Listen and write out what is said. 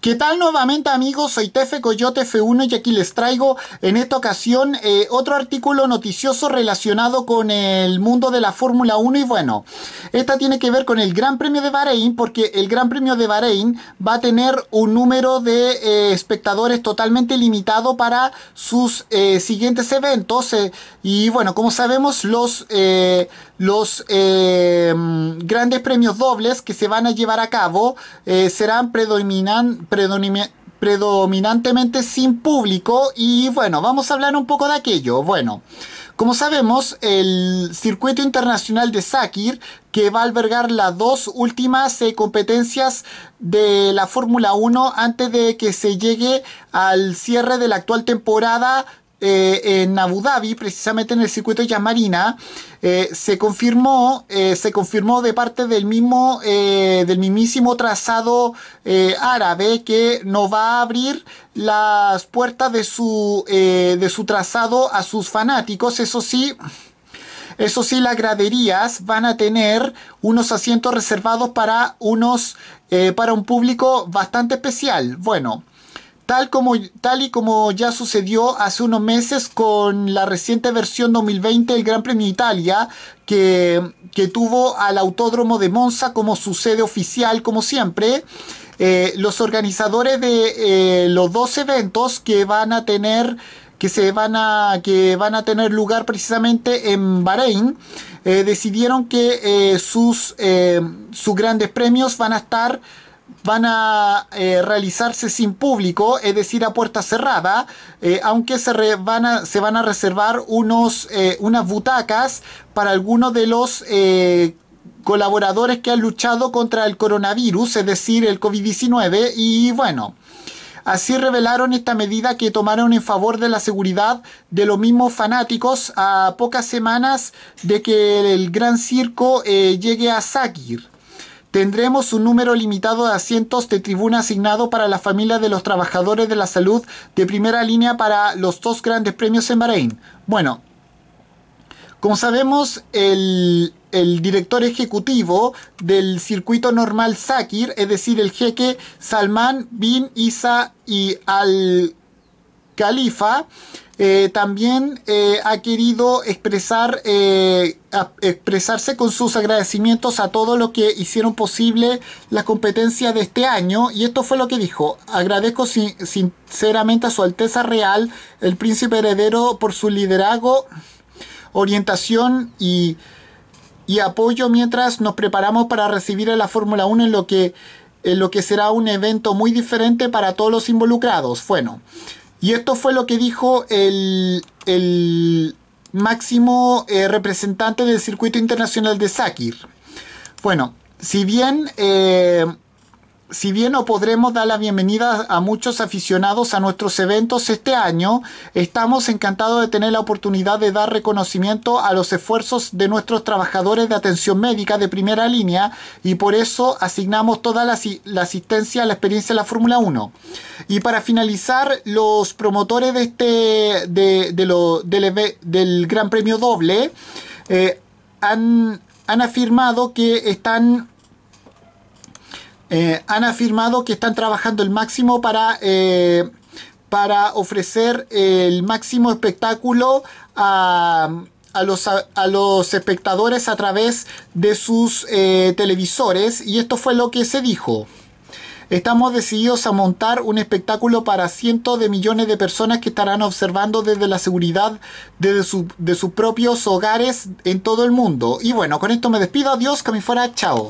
¿Qué tal nuevamente amigos? Soy Tefe Coyote F1 y aquí les traigo en esta ocasión eh, otro artículo noticioso relacionado con el mundo de la Fórmula 1 y bueno, esta tiene que ver con el Gran Premio de Bahrein porque el Gran Premio de Bahrein va a tener un número de eh, espectadores totalmente limitado para sus eh, siguientes eventos y bueno, como sabemos los, los grandes premios dobles que se van a llevar a cabo serán predominan predominantemente sin público y bueno, vamos a hablar un poco de aquello. Bueno, como sabemos, el circuito internacional de Sakir, que va a albergar las dos últimas eh, competencias de la Fórmula 1 antes de que se llegue al cierre de la actual temporada eh, en Abu Dhabi, precisamente en el circuito de Marina, eh, se confirmó, eh, se confirmó de parte del mismo, del mismísimo trazado árabe que no va a abrir las puertas de su, de su trazado a sus fanáticos. Eso sí, eso sí, las graderías van a tener unos asientos reservados para unos, para un público bastante especial. Bueno. Tal, como, tal y como ya sucedió hace unos meses con la reciente versión 2020 del Gran Premio Italia, que, tuvo al Autódromo de Monza como su sede oficial, como siempre. Eh, los organizadores de eh, los dos eventos que van a tener que se van a que van a tener lugar precisamente en Bahrein eh, decidieron que sus sus grandes premios van a estar van a eh, realizarse sin público, es decir, a puerta cerrada, eh, aunque se, van a, reservar unos, eh, unas butacas para algunos de los colaboradores que han luchado contra el coronavirus, es decir, el COVID-19, y bueno. Así revelaron esta medida que tomaron en favor de la seguridad de los mismos fanáticos a pocas semanas de que el gran circo llegue a Sagir. Tendremos un número limitado de asientos de tribuna asignado para la familia de los trabajadores de la salud de primera línea para los dos grandes premios en Bahrein. Bueno, como sabemos, el, el director ejecutivo del circuito normal Sakir, es decir, el jeque Salman bin Isa y al califa eh, también eh, ha querido expresar, eh, expresarse con sus agradecimientos a todo lo que hicieron posible la competencia de este año y esto fue lo que dijo. Agradezco sinceramente a Su Alteza Real, el príncipe heredero, por su liderazgo, orientación y, apoyo mientras nos preparamos para recibir a la Fórmula 1 en lo que en lo que será un evento muy diferente para todos los involucrados. Bueno, y esto fue lo que dijo el, el máximo eh, representante del circuito internacional de Sakir. Bueno, si bien... Eh, si bien no podremos dar la bienvenida a muchos aficionados a nuestros eventos este año, estamos encantados de tener la oportunidad de dar reconocimiento a los esfuerzos de nuestros trabajadores de atención médica de primera línea y por eso asignamos toda la, asistencia a la experiencia de la Fórmula 1. Y para finalizar, los promotores de este, de, del, Gran Premio Doble eh, han, han afirmado que están eh, han afirmado que están trabajando el máximo para, eh, para ofrecer el máximo espectáculo a, a, los, a, los, espectadores a través de sus eh, televisores y esto fue lo que se dijo. Estamos decididos a montar un espectáculo para cientos de millones de personas que estarán observando desde la seguridad desde su, de sus propios hogares en todo el mundo. Y bueno, con esto me despido. Adiós, que me fuera. Chao.